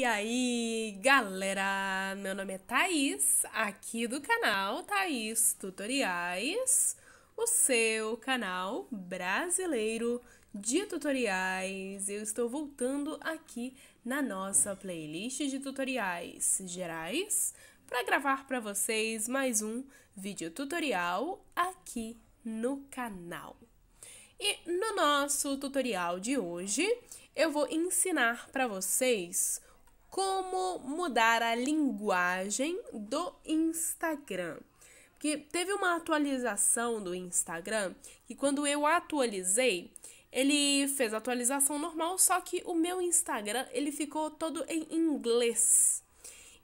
E aí, galera! Meu nome é Thaís, aqui do canal Thaís Tutoriais, o seu canal brasileiro de tutoriais. Eu estou voltando aqui na nossa playlist de tutoriais gerais para gravar para vocês mais um vídeo tutorial aqui no canal. E no nosso tutorial de hoje, eu vou ensinar para vocês como mudar a linguagem do Instagram. Porque teve uma atualização do Instagram e quando eu atualizei, ele fez a atualização normal, só que o meu Instagram ele ficou todo em inglês.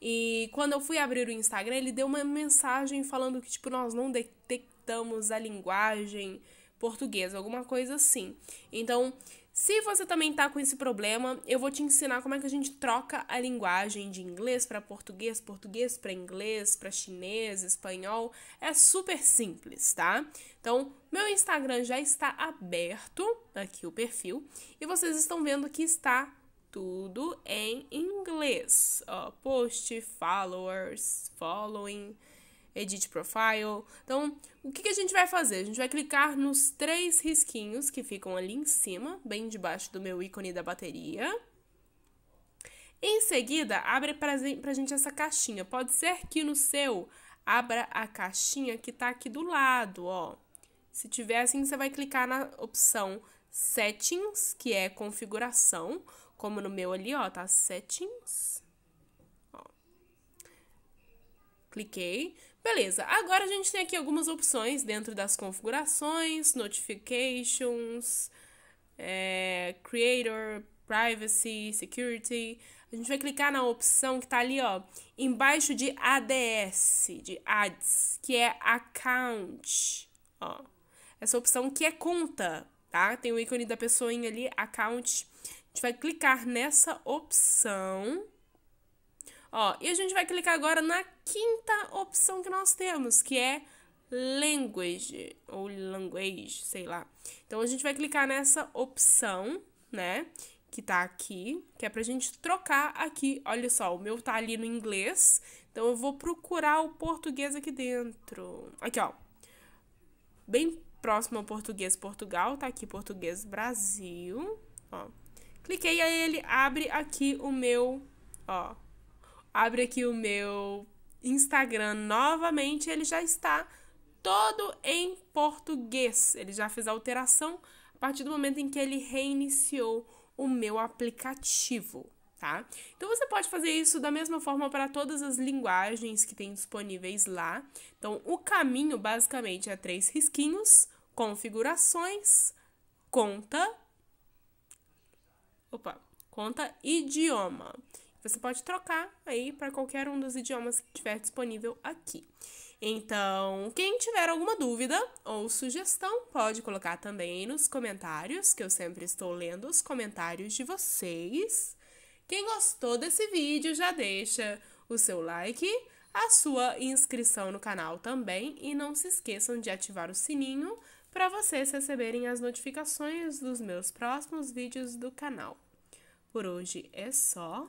E quando eu fui abrir o Instagram, ele deu uma mensagem falando que tipo nós não detectamos a linguagem portuguesa, alguma coisa assim. Então, se você também tá com esse problema, eu vou te ensinar como é que a gente troca a linguagem de inglês para português, português para inglês, para chinês, espanhol. É super simples, tá? Então, meu Instagram já está aberto, aqui o perfil, e vocês estão vendo que está tudo em inglês. Ó, post, followers, following, Edit Profile. Então, o que, que a gente vai fazer? A gente vai clicar nos três risquinhos que ficam ali em cima, bem debaixo do meu ícone da bateria. Em seguida, abre para a gente essa caixinha. Pode ser que no seu abra a caixinha que está aqui do lado, ó. Se tiver assim, você vai clicar na opção Settings, que é configuração, como no meu ali, ó, tá Settings. Cliquei. Beleza, agora a gente tem aqui algumas opções dentro das configurações, notifications, é, creator, privacy, security. A gente vai clicar na opção que está ali, ó, embaixo de ADS, de ads, que é account, ó. Essa opção que é conta, tá? Tem o ícone da pessoinha ali, account. A gente vai clicar nessa opção. Ó, e a gente vai clicar agora na quinta opção que nós temos, que é language ou language, sei lá. Então a gente vai clicar nessa opção, né, que tá aqui, que é pra gente trocar aqui. Olha só, o meu tá ali no inglês, então eu vou procurar o português aqui dentro. Aqui, ó. Bem próximo ao português Portugal, tá aqui português Brasil, ó. Cliquei aí ele abre aqui o meu, ó, abre aqui o meu Instagram novamente, ele já está todo em português. Ele já fez a alteração a partir do momento em que ele reiniciou o meu aplicativo, tá? Então você pode fazer isso da mesma forma para todas as linguagens que tem disponíveis lá. Então o caminho basicamente é três risquinhos, configurações, conta Opa, conta idioma. Você pode trocar aí para qualquer um dos idiomas que tiver disponível aqui. Então, quem tiver alguma dúvida ou sugestão, pode colocar também nos comentários, que eu sempre estou lendo os comentários de vocês. Quem gostou desse vídeo, já deixa o seu like, a sua inscrição no canal também e não se esqueçam de ativar o sininho para vocês receberem as notificações dos meus próximos vídeos do canal. Por hoje é só